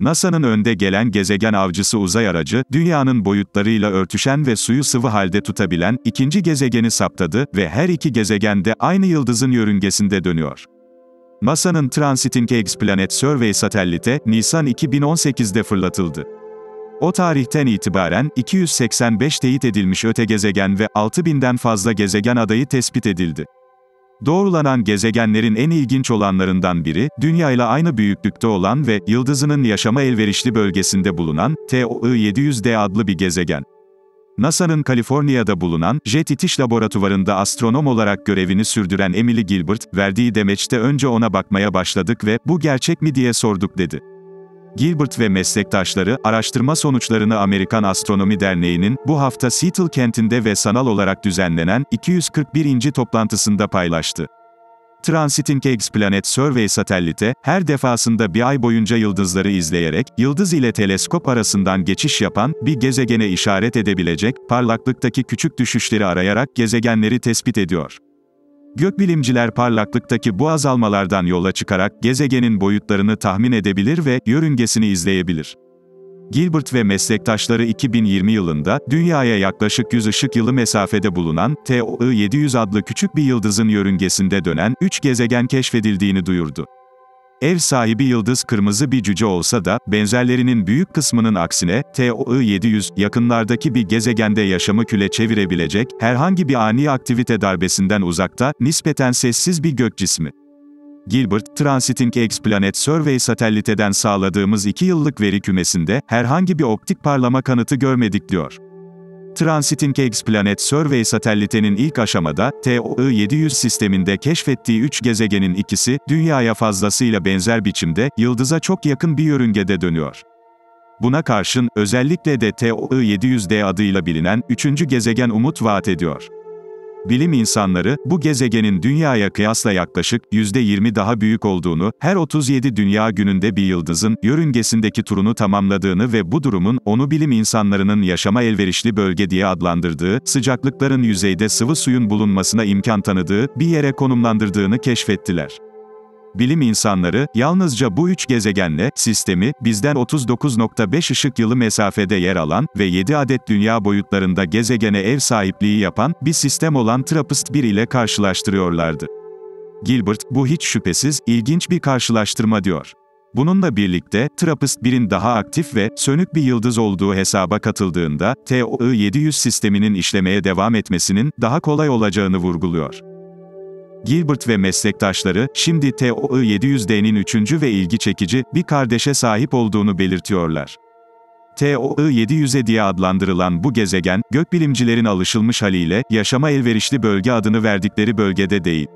NASA'nın önde gelen gezegen avcısı uzay aracı, dünyanın boyutlarıyla örtüşen ve suyu sıvı halde tutabilen, ikinci gezegeni saptadı ve her iki gezegen de aynı yıldızın yörüngesinde dönüyor. NASA'nın Transiting Exoplanet Survey satelite, Nisan 2018'de fırlatıldı. O tarihten itibaren, 285 teyit edilmiş öte gezegen ve 6000'den fazla gezegen adayı tespit edildi. Doğrulanan gezegenlerin en ilginç olanlarından biri, Dünya ile aynı büyüklükte olan ve yıldızının yaşama elverişli bölgesinde bulunan TOI-700D adlı bir gezegen. NASA'nın Kaliforniya'da bulunan Jet İtiş Laboratuvarı'nda astronom olarak görevini sürdüren Emily Gilbert, verdiği demeçte önce ona bakmaya başladık ve bu gerçek mi diye sorduk dedi. Gilbert ve meslektaşları, araştırma sonuçlarını Amerikan Astronomi Derneği'nin, bu hafta Seattle kentinde ve sanal olarak düzenlenen, 241. toplantısında paylaştı. Transiting Eggs Planet Survey satelite, her defasında bir ay boyunca yıldızları izleyerek, yıldız ile teleskop arasından geçiş yapan, bir gezegene işaret edebilecek, parlaklıktaki küçük düşüşleri arayarak gezegenleri tespit ediyor. Gökbilimciler parlaklıktaki bu azalmalardan yola çıkarak gezegenin boyutlarını tahmin edebilir ve yörüngesini izleyebilir. Gilbert ve meslektaşları 2020 yılında dünyaya yaklaşık 100 ışık yılı mesafede bulunan TOI 700 adlı küçük bir yıldızın yörüngesinde dönen 3 gezegen keşfedildiğini duyurdu. Ev sahibi yıldız kırmızı bir cüce olsa da, benzerlerinin büyük kısmının aksine, TOI-700, yakınlardaki bir gezegende yaşamı küle çevirebilecek, herhangi bir ani aktivite darbesinden uzakta, nispeten sessiz bir gök cismi. Gilbert, Transiting X Planet Survey sateliteden sağladığımız 2 yıllık veri kümesinde, herhangi bir optik parlama kanıtı görmedik diyor. Transiting Eggs Planet Survey Satellitenin ilk aşamada, TOI-700 sisteminde keşfettiği 3 gezegenin ikisi, Dünya'ya fazlasıyla benzer biçimde, yıldıza çok yakın bir yörüngede dönüyor. Buna karşın, özellikle de TOI-700D adıyla bilinen, 3. gezegen umut vaat ediyor bilim insanları, bu gezegenin dünyaya kıyasla yaklaşık %20 daha büyük olduğunu, her 37 dünya gününde bir yıldızın yörüngesindeki turunu tamamladığını ve bu durumun, onu bilim insanlarının yaşama elverişli bölge diye adlandırdığı, sıcaklıkların yüzeyde sıvı suyun bulunmasına imkan tanıdığı, bir yere konumlandırdığını keşfettiler bilim insanları, yalnızca bu üç gezegenle, sistemi, bizden 39.5 ışık yılı mesafede yer alan ve 7 adet dünya boyutlarında gezegene ev sahipliği yapan, bir sistem olan TRAPPIST-1 ile karşılaştırıyorlardı. Gilbert, bu hiç şüphesiz, ilginç bir karşılaştırma diyor. Bununla birlikte, TRAPPIST-1'in daha aktif ve sönük bir yıldız olduğu hesaba katıldığında, TOI-700 sisteminin işlemeye devam etmesinin daha kolay olacağını vurguluyor. Gilbert ve meslektaşları, şimdi TOI-700D'nin üçüncü ve ilgi çekici, bir kardeşe sahip olduğunu belirtiyorlar. TOI-700'e diye adlandırılan bu gezegen, gökbilimcilerin alışılmış haliyle, yaşama elverişli bölge adını verdikleri bölgede değil.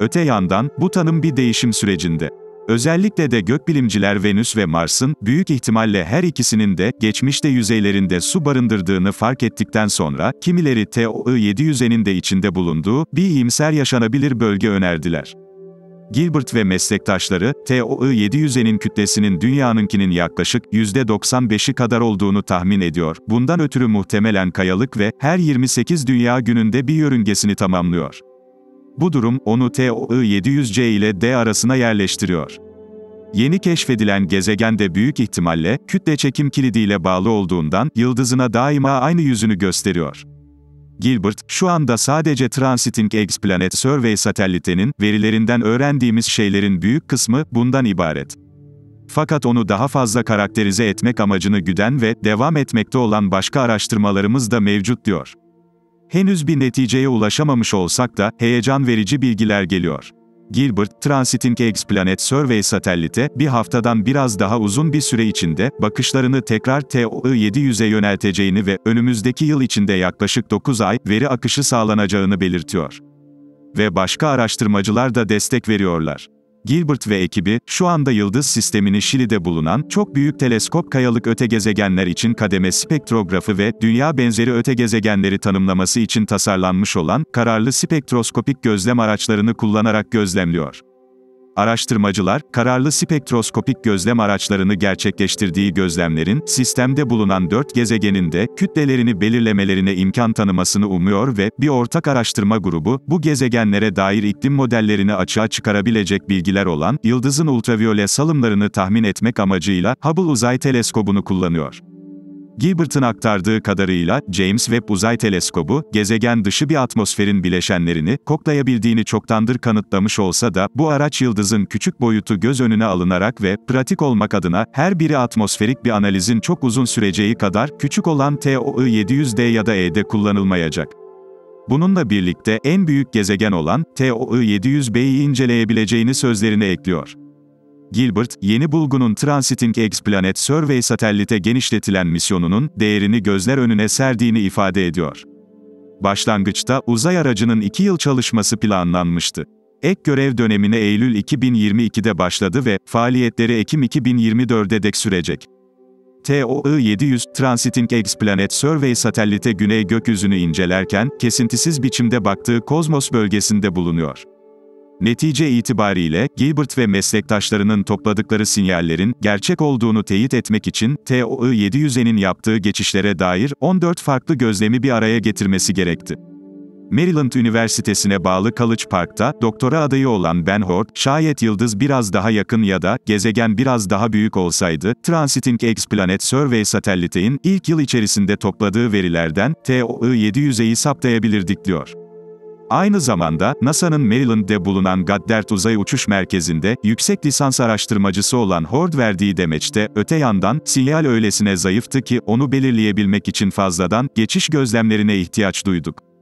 Öte yandan, bu tanım bir değişim sürecinde. Özellikle de gökbilimciler Venüs ve Mars'ın, büyük ihtimalle her ikisinin de, geçmişte yüzeylerinde su barındırdığını fark ettikten sonra, kimileri TOI-700'enin de içinde bulunduğu, bir iyimser yaşanabilir bölge önerdiler. Gilbert ve meslektaşları, TOI-700'enin kütlesinin Dünya'nınkinin yaklaşık %95'i kadar olduğunu tahmin ediyor. Bundan ötürü muhtemelen kayalık ve her 28 Dünya gününde bir yörüngesini tamamlıyor. Bu durum onu TOI-700C ile D arasına yerleştiriyor. Yeni keşfedilen gezegen de büyük ihtimalle kütle çekim kilidiyle bağlı olduğundan yıldızına daima aynı yüzünü gösteriyor. Gilbert, şu anda sadece Transiting Exoplanet Survey satelitinin verilerinden öğrendiğimiz şeylerin büyük kısmı bundan ibaret. Fakat onu daha fazla karakterize etmek amacını güden ve devam etmekte olan başka araştırmalarımız da mevcut diyor. Henüz bir neticeye ulaşamamış olsak da, heyecan verici bilgiler geliyor. Gilbert, Transiting exoplanet Survey satelite, bir haftadan biraz daha uzun bir süre içinde, bakışlarını tekrar TOI-700'e yönelteceğini ve önümüzdeki yıl içinde yaklaşık 9 ay, veri akışı sağlanacağını belirtiyor. Ve başka araştırmacılar da destek veriyorlar. Gilbert ve ekibi, şu anda yıldız sistemini Şili'de bulunan, çok büyük teleskop kayalık öte gezegenler için kademe spektrografı ve, dünya benzeri öte gezegenleri tanımlaması için tasarlanmış olan, kararlı spektroskopik gözlem araçlarını kullanarak gözlemliyor. Araştırmacılar, kararlı spektroskopik gözlem araçlarını gerçekleştirdiği gözlemlerin, sistemde bulunan dört gezegenin de, kütlelerini belirlemelerine imkan tanımasını umuyor ve, bir ortak araştırma grubu, bu gezegenlere dair iklim modellerini açığa çıkarabilecek bilgiler olan, yıldızın ultraviyole salımlarını tahmin etmek amacıyla, Hubble Uzay Teleskobu'nu kullanıyor. Gilbert'ın aktardığı kadarıyla, James Webb Uzay Teleskobu, gezegen dışı bir atmosferin bileşenlerini koklayabildiğini çoktandır kanıtlamış olsa da, bu araç yıldızın küçük boyutu göz önüne alınarak ve pratik olmak adına her biri atmosferik bir analizin çok uzun süreceği kadar küçük olan TOI-700D ya da E'de kullanılmayacak. Bununla birlikte en büyük gezegen olan TOI-700B'yi inceleyebileceğini sözlerine ekliyor. Gilbert, yeni bulgunun Transiting Exoplanet Survey satelite genişletilen misyonunun değerini gözler önüne serdiğini ifade ediyor. Başlangıçta uzay aracının 2 yıl çalışması planlanmıştı. Ek görev dönemine Eylül 2022'de başladı ve faaliyetleri Ekim 2024'e dek sürecek. TOI-700, Transiting Exoplanet Survey satelite güney gökyüzünü incelerken, kesintisiz biçimde baktığı kozmos bölgesinde bulunuyor. Netice itibariyle, Gilbert ve meslektaşlarının topladıkları sinyallerin, gerçek olduğunu teyit etmek için, TOI 700'enin yaptığı geçişlere dair, 14 farklı gözlemi bir araya getirmesi gerekti. Maryland Üniversitesi'ne bağlı College Park'ta, doktora adayı olan Ben Hort, şayet yıldız biraz daha yakın ya da, gezegen biraz daha büyük olsaydı, Transiting Exoplanet Survey satellitein, ilk yıl içerisinde topladığı verilerden, TOI 700'e saptayabilirdik diyor. Aynı zamanda, NASA'nın Maryland'de bulunan Goddard Uzay Uçuş Merkezi'nde, yüksek lisans araştırmacısı olan Hord verdiği demeçte, öte yandan, sinyal öylesine zayıftı ki, onu belirleyebilmek için fazladan, geçiş gözlemlerine ihtiyaç duyduk.